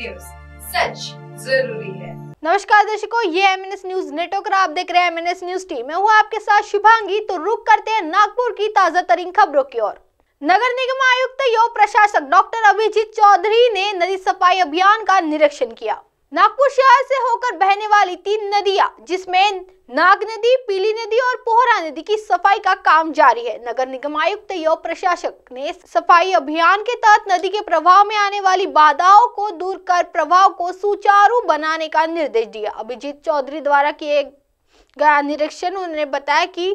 news सच जरूरी है नमस्कार दर्शकों ये M N S news network आप देख रहे हैं M N S news team मैं हूँ आपके साथ शुभांगी तो रुक करते हैं नागपुर की ताजा तरीन खबरों की ओर नगर निगम आयुक्त एवं प्रशासक डॉक्टर अभिजीत चौधरी ने नदी सफाई अभियान का निरीक्षण किया नागपुर शहर से होकर बहने वाली तीन नदियां जिसमें नाग नदी पीली नदी और पोहरा नदी की सफाई का काम जारी है नगर निगम आयुक्त एवं प्रशासक ने सफाई अभियान के तहत नदी के प्रभाव में आने वाली बाधाओं को दूर कर प्रभाव को सुचारू बनाने का निर्देश दिया अभिजीत चौधरी द्वारा किए गया निरीक्षण उन्होंने बताया की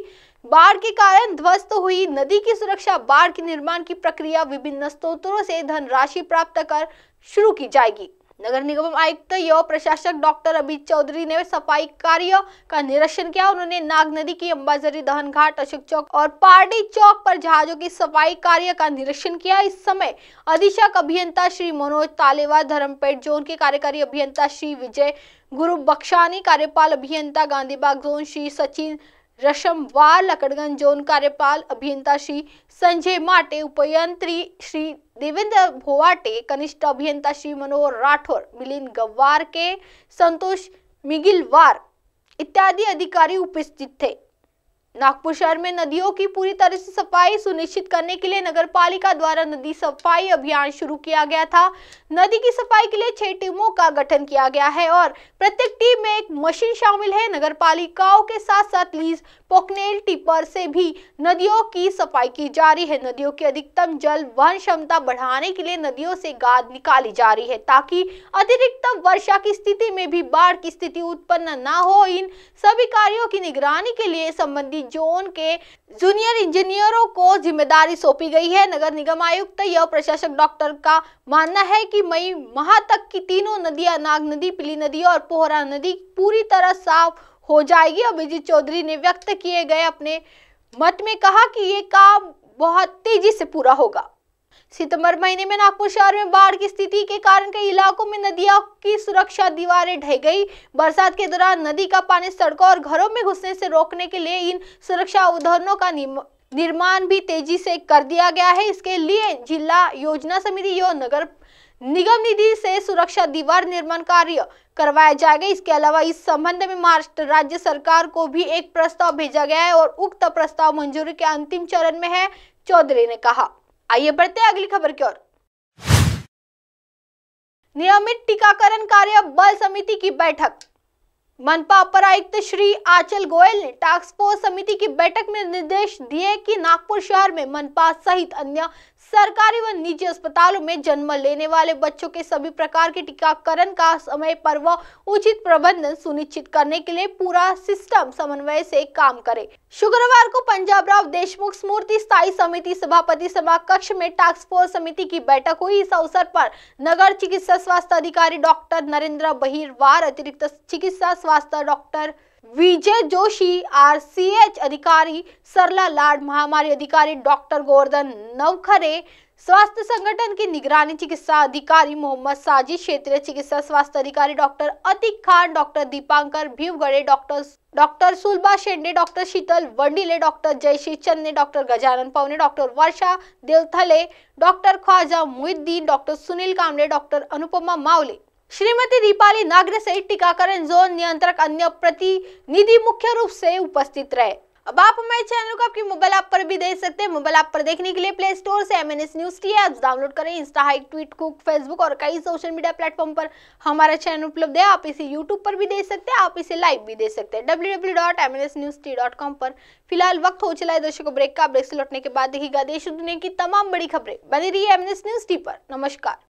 बाढ़ के कारण ध्वस्त हुई नदी की सुरक्षा बाढ़ के निर्माण की प्रक्रिया विभिन्न स्त्रोतों से धनराशि प्राप्त कर शुरू की जाएगी नगर निगम आयुक्त एवं प्रशासक डॉक्टर अमित चौधरी ने सफाई कार्य का निरीक्षण किया उन्होंने नाग नदी की अम्बाजरी दहन घाट अशोक चौक और पार्टी चौक पर जहाजों की सफाई कार्य का निरीक्षण किया इस समय अधीक्षक अभियंता श्री मनोज तालेवा धर्मपेट जोन के कार्यकारी अभियंता श्री विजय गुरु बख्शानी कार्यपाल अभियंता बाग जोन श्री सचिन રશમવાળ લકડગંજ ઝોન કાર્યપાલ અભિયંતા શ્રી સંજય માટે ઉપયંત્રી શ્રી દેવેન્દ્ર ભોવાટે કનિષ્ઠ અભિયંતા શ્રી મનોહર રાઠોર મિલિન ગવાર કે સંતોષ મિગિલવાર इत्यादि अधिकारी उपस्थित थे नागपुर शहर में नदियों की पूरी तरह से सफाई सुनिश्चित करने के लिए नगर पालिका द्वारा नदी सफाई अभियान शुरू किया गया था नदी की सफाई के लिए छह टीमों का गठन किया गया है और प्रत्येक टीम में एक मशीन शामिल है नगर पालिकाओं के साथ साथ लीज पोकनेल टिपर से भी नदियों की सफाई की जा रही है नदियों की अधिकतम जल वहन क्षमता बढ़ाने के लिए नदियों से गाद निकाली जा रही है ताकि अतिरिक्त वर्षा की स्थिति में भी बाढ़ की स्थिति उत्पन्न न हो इन सभी कार्यो की निगरानी के लिए संबंधित जोन के जूनियर इंजीनियरों को जिम्मेदारी सौंपी गई है नगर निगम आयुक्त एवं प्रशासक डॉक्टर का मानना है कि मई माह तक की तीनों नदियां नाग नदी पीली नदी और पोहरा नदी पूरी तरह साफ हो जाएगी अभिजीत चौधरी ने व्यक्त किए गए अपने मत में कहा कि ये काम बहुत तेजी से पूरा होगा सितंबर महीने में नागपुर शहर में बाढ़ की स्थिति के कारण कई इलाकों में नदियों की सुरक्षा दीवारें ढह गई बरसात के दौरान नदी का पानी सड़कों और घरों में घुसने से रोकने के लिए इन सुरक्षा उदाहरणों का निर्माण भी तेजी से कर दिया गया है इसके लिए जिला योजना समिति एवं नगर निगम निधि से सुरक्षा दीवार निर्माण कार्य करवाया जाएगा इसके अलावा इस संबंध में महाराष्ट्र राज्य सरकार को भी एक प्रस्ताव भेजा गया है और उक्त प्रस्ताव मंजूरी के अंतिम चरण में है चौधरी ने कहा आइए बढ़ते हैं अगली खबर की ओर नियमित टीकाकरण कार्य बल समिति की बैठक मनपा अपर आयुक्त श्री आचल गोयल ने टास्क फोर्स समिति की बैठक में निर्देश दिए कि नागपुर शहर में मनपा सहित अन्य सरकारी व निजी अस्पतालों में जन्म लेने वाले बच्चों के सभी प्रकार के टीकाकरण का समय पर व उचित प्रबंधन सुनिश्चित करने के लिए पूरा सिस्टम समन्वय से काम करे शुक्रवार को पंजाब राव देशमुख स्मृति स्थायी समिति सभापति सभा कक्ष में टास्क फोर्स समिति की बैठक हुई इस अवसर पर नगर चिकित्सा स्वास्थ्य अधिकारी डॉक्टर नरेंद्र बहिरवार अतिरिक्त चिकित्सा स्वास्थ्य डॉक्टर विजय जोशी एच अधिकारी सरला लाड महामारी अधिकारी डॉक्टर गोवर्धन नवखरे स्वास्थ्य संगठन की निगरानी चिकित्सा अधिकारी मोहम्मद साजिद क्षेत्रीय चिकित्सा स्वास्थ्य अधिकारी doctor Atiq Khan doctor Dipankar Bhimgade doctor doctor Sulabha Shende doctor Sheetal Wandile doctor Jayashree Channe doctor Gajanan Pawane doctor Varsha Deothale doctor Khwaja Muhiddin doctor Sunil Kamle doctor Anupama Mawale Shrimati Deepali Nagre सहित टीकाकरण जोन नियंत्रक अन्य प्रतिनिधि मुख्य रूप से उपस्थित रहे अब आप हमारे चैनल को आपकी मोबाइल ऐप पर भी देख सकते हैं मोबाइल ऐप पर देखने के लिए प्ले स्टोर से M N S news T app download करें insta hike tweet cook Facebook और कई सोशल मीडिया प्लेटफॉर्म पर हमारा चैनल उपलब्ध है आप इसे यूट्यूब पर भी देख सकते हैं आप इसे लाइव भी देख सकते हैं W W dot M N S news T dot com पर फिलहाल वक्त हो चला है दर्शकों ब्रेक का ब्रेक से लौटने के बाद देखिएगा देश दुनिया की तमाम बड़ी खबरें बनी रही है M N S news T पर नमस्कार